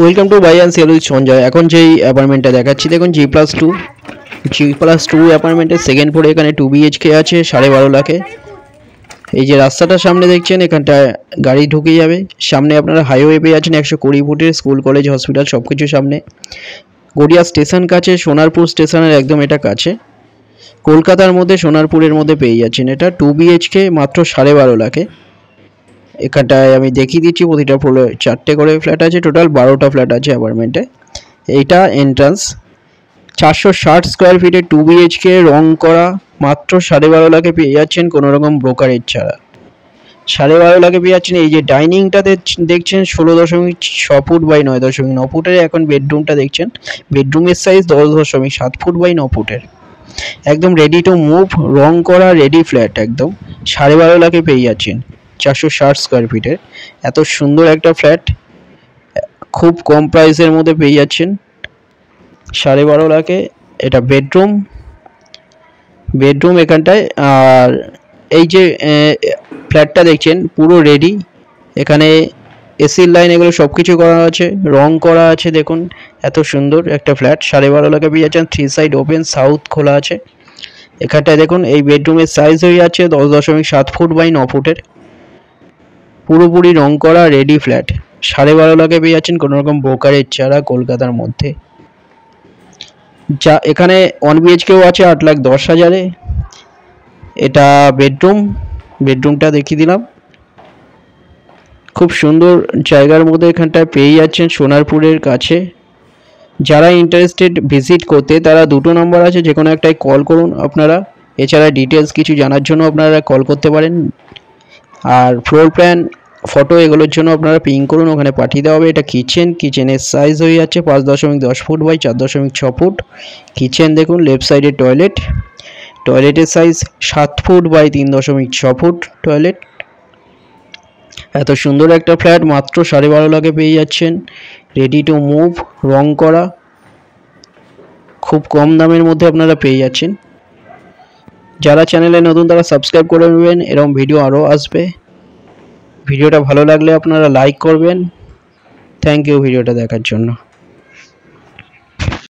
welcome to buy and sell with Sanjay এখন যেই অ্যাপার্টমেন্টটা দেখাচ্ছি দেখুন G plus two G plus two অ্যাপার্টমেন্টের সেকেন্ড ফ্লোরে এখানে টু বিএইচকে আছে সাড়ে বারো লাখে এই যে রাস্তাটা সামনে দেখছেন এখানটায় গাড়ি ঢুকে যাবে সামনে আপনারা হাইওয়ে পেয়ে আছেন একশো কুড়ি ফুটের স্কুল কলেজ হসপিটাল সব কিছু সামনে গড়িয়া স্টেশন কাছে সোনারপুর স্টেশনের একদম এটা কাছে কলকাতার মধ্যে সোনারপুরের মধ্যে পেয়ে যাচ্ছেন এটা টু বিএইচকে মাত্র সাড়ে বারো লাখে এখানটায় আমি দেখিয়ে দিচ্ছি প্রতিটা ফ্লোরে চারটে করে ফ্ল্যাট আছে টোটাল বারোটা ফ্ল্যাট আছে অ্যাপার্টমেন্টে এইটা এন্ট্রান্স চারশো ষাট স্কোয়ার ফিটে টু বিএইচকে রং করা মাত্র সাড়ে বারো লাখে পেয়ে যাচ্ছেন কোনো রকম ব্রোকারেজ ছাড়া সাড়ে বারো লাখে পেয়ে যাচ্ছেন এই যে ডাইনিংটাতে দেখছেন ষোলো দশমিক ছ ফুট বাই নয় দশমিক ন ফুটের এখন বেডরুমটা দেখছেন বেডরুমের সাইজ দশ দশমিক সাত ফুট বাই ন ফুটের একদম রেডি টু মুভ রং করা রেডি ফ্ল্যাট একদম সাড়ে বারো লাখে পেয়ে যাচ্ছেন চারশো ষাট স্কোয়ার ফিটের এত সুন্দর একটা ফ্ল্যাট খুব কম প্রাইসের মধ্যে পেয়ে যাচ্ছেন সাড়ে বারো লাখে এটা বেডরুম বেডরুম এখানটায় আর এই যে ফ্ল্যাটটা দেখছেন পুরো রেডি এখানে এসির লাইন এগুলো সব কিছু করা আছে রং করা আছে দেখুন এত সুন্দর একটা ফ্ল্যাট সাড়ে বারো লাখে পেয়ে যাচ্ছেন থ্রি সাইড ওপেন সাউথ খোলা আছে এখানটায় দেখুন এই বেডরুমের সাইজ হয়ে যাচ্ছে দশ দশমিক সাত ফুট বাই ন ফুটের পুরোপুরি রং করা রেডি ফ্ল্যাট সাড়ে বারো লাখে পেয়ে যাচ্ছেন কোনোরকম ব্রোকারের ছাড়া কলকাতার মধ্যে যা এখানে ওয়ান বিএইচকেও আছে আট লাখ দশ হাজারে এটা বেডরুম বেডরুমটা দেখিয়ে দিলাম খুব সুন্দর জায়গার মধ্যে এখানটায় পেয়ে যাচ্ছেন সোনারপুরের কাছে যারা ইন্টারেস্টেড ভিজিট করতে তারা দুটো নম্বর আছে যে কোনো একটাই কল করুন আপনারা এছাড়া ডিটেলস কিছু জানার জন্য আপনারা কল করতে পারেন আর ফ্লোর প্ল্যান ফটো এগুলোর জন্য আপনারা পিং করুন ওখানে পাঠিয়ে দেওয়া হবে এটা কিচেন কিচেনের সাইজ হয়ে যাচ্ছে পাঁচ দশমিক দশ ফুট বাই চার দশমিক ছ ফুট কিচেন দেখুন লেফট সাইডে টয়লেট টয়লেটের সাইজ সাত ফুট বাই তিন দশমিক ছ ফুট টয়লেট এত সুন্দর একটা ফ্ল্যাট মাত্র সাড়ে বারো লাখে পেয়ে যাচ্ছেন রেডি টু মুভ রং করা খুব কম দামের মধ্যে আপনারা পেয়ে যাচ্ছেন যারা চ্যানেলে নতুন তারা সাবস্ক্রাইব করে নেবেন এরকম ভিডিও আরও আসবে ভিডিওটা ভালো লাগলে আপনারা লাইক করবেন থ্যাংক ইউ ভিডিওটা দেখার জন্য